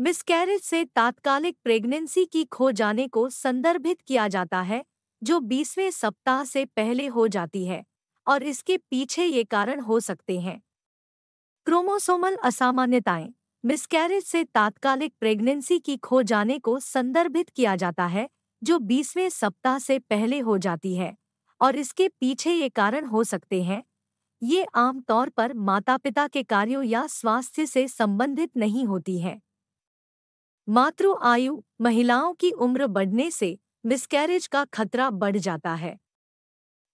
miscarriage से तात्कालिक pregnancy की खो जाने को संदर्भित किया जाता है जो बीसवें सप्ताह से पहले हो जाती है और इसके पीछे ये कारण हो सकते हैं क्रोमोसोमल असामान्यताएं मिसकैरेज से तात्कालिक प्रेगनेंसी की खो जाने को संदर्भित किया जाता है जो बीसवें सप्ताह से पहले हो जाती है और इसके पीछे ये कारण हो सकते हैं ये आमतौर पर माता पिता के कार्यों या स्वास्थ्य से संबंधित नहीं होती हैं मातृ आयु महिलाओं की उम्र बढ़ने से मिसकैरेज का खतरा बढ़ जाता है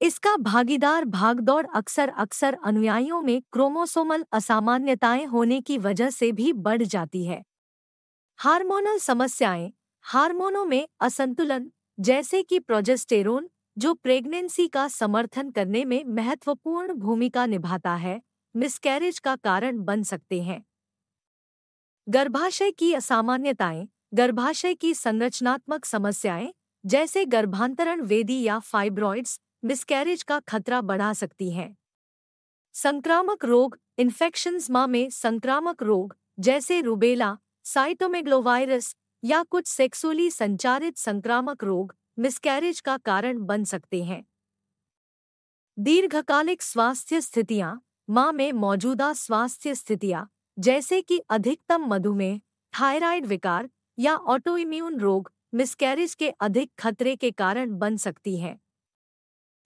इसका भागीदार भागदौड़ अक्सर अक्सर अनुयायियों में क्रोमोसोमल असामान्यताएं होने की वजह से भी बढ़ जाती है हार्मोनल समस्याएं हार्मोनों में असंतुलन जैसे कि प्रोजेस्टेरोन जो प्रेगनेंसी का समर्थन करने में महत्वपूर्ण भूमिका निभाता है मिसकैरेज का कारण बन सकते हैं गर्भाशय की असामान्यताएं गर्भाशय की संरचनात्मक समस्याएं जैसे गर्भांतरण वेदी या फाइब्रॉइड्स मिसकैरेज का खतरा बढ़ा सकती हैं संक्रामक रोग इन्फेक्शंस मां में संक्रामक रोग जैसे रुबेला साइटोमेग्लोवायरस या कुछ सेक्सुअली संचारित संक्रामक रोग मिसकैरेज का कारण बन सकते हैं दीर्घकालिक स्वास्थ्य स्थितियां मां में मौजूदा स्वास्थ्य स्थितियां जैसे कि अधिकतम मधुमेह थायराइड विकार या ऑटोइम्यून रोग मिसकैरिज के अधिक खतरे के कारण बन सकती हैं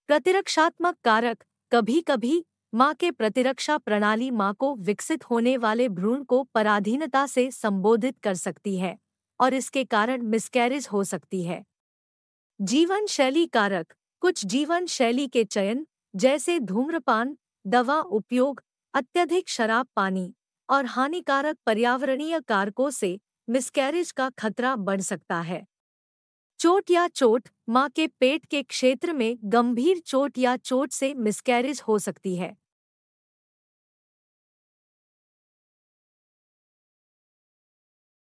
प्रतिरक्षात्मक कारक कभी कभी माँ के प्रतिरक्षा प्रणाली माँ को विकसित होने वाले भ्रूण को पराधीनता से संबोधित कर सकती है और इसके कारण मिसकैरिज हो सकती है जीवन शैली कारक कुछ जीवन शैली के चयन जैसे धूम्रपान दवा उपयोग अत्यधिक शराब पानी और हानिकारक पर्यावरणीय कारकों से मिसकैरेज का खतरा बढ़ सकता है चोट या चोट मां के पेट के क्षेत्र में गंभीर चोट या चोट से मिसकैरेज हो सकती है